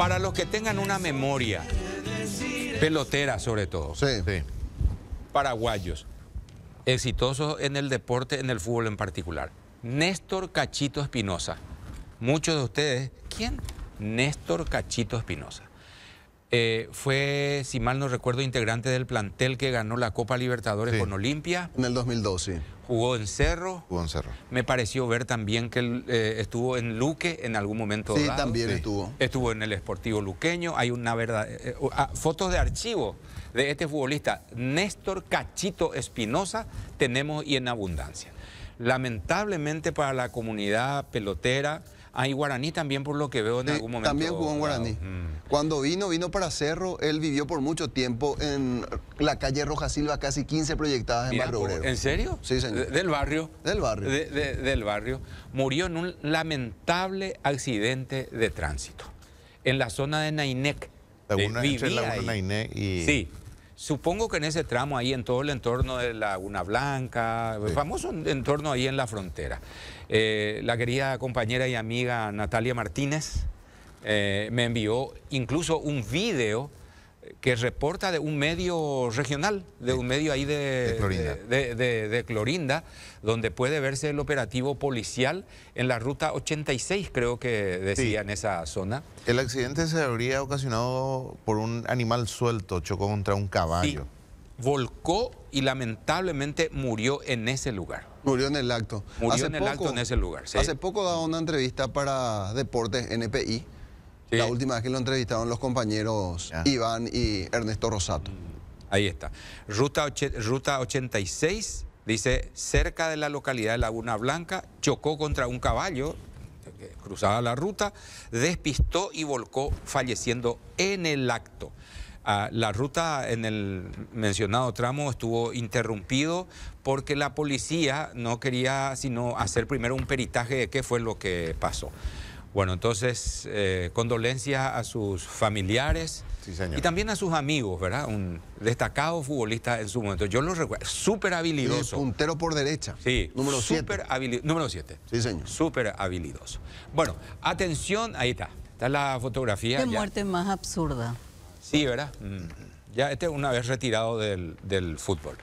para los que tengan una memoria, pelotera sobre todo, paraguayos, exitosos en el deporte, en el fútbol en particular. Néstor Cachito Espinosa. Muchos de ustedes, ¿quién? Néstor Cachito Espinosa. Eh, fue, si mal no recuerdo, integrante del plantel que ganó la Copa Libertadores con Olimpia. En el 2012, sí. Jugó en Cerro. Jugó en Cerro. Me pareció ver también que eh, estuvo en Luque en algún momento sí, También sí, estuvo. Estuvo en el Esportivo Luqueño. Hay una verdad... Eh, ah, fotos de archivo de este futbolista, Néstor Cachito Espinosa, tenemos y en abundancia. Lamentablemente para la comunidad pelotera... Hay Guaraní también por lo que veo en algún momento. También jugó en Guaraní. Mm. Cuando vino, vino para Cerro, él vivió por mucho tiempo en la calle Roja Silva, casi 15 proyectadas en Barrio Obrero. ¿En serio? Sí, señor. del barrio. Del barrio. del barrio. Murió en un lamentable accidente de tránsito. En la zona de Nainec. Laguna, eh, entre y... Sí, Supongo que en ese tramo ahí, en todo el entorno de Laguna Blanca, famoso entorno ahí en la frontera, eh, la querida compañera y amiga Natalia Martínez eh, me envió incluso un video que reporta de un medio regional, de un medio ahí de, de, Clorinda. donde puede verse el operativo policial en la ruta 86, creo que decía, en esa zona. El accidente se habría ocasionado por un animal suelto, chocó contra un caballo. Volcó y lamentablemente murió en ese lugar. Murió en el acto. Murió en el acto en ese lugar. ¿sí? Hace poco daba una entrevista para Deportes NPI la última vez que lo entrevistaron los compañeros Iván y Ernesto Rosato. Mm, ahí está. Ruta, ruta 86, dice, cerca de la localidad de Laguna Blanca, chocó contra un caballo que cruzaba la ruta, despistó y volcó, falleciendo en el acto. Ah, la ruta en el mencionado tramo estuvo interrumpido porque la policía no quería sino hacer primero un peritaje de qué fue lo que pasó. Bueno, entonces, condolencia eh, condolencias a sus familiares y también a sus amigos, ¿verdad? Un destacado futbolista en su momento. Yo lo recuerdo, súper habilidoso. puntero por derecha. Sí, número 7. Número 7. Sí, señor. Súper habilidoso. Bueno, atención, ahí está. Está la fotografía. Qué muerte más absurda. Sí, ¿verdad? Mm. Ya este una vez retirado del, del fútbol.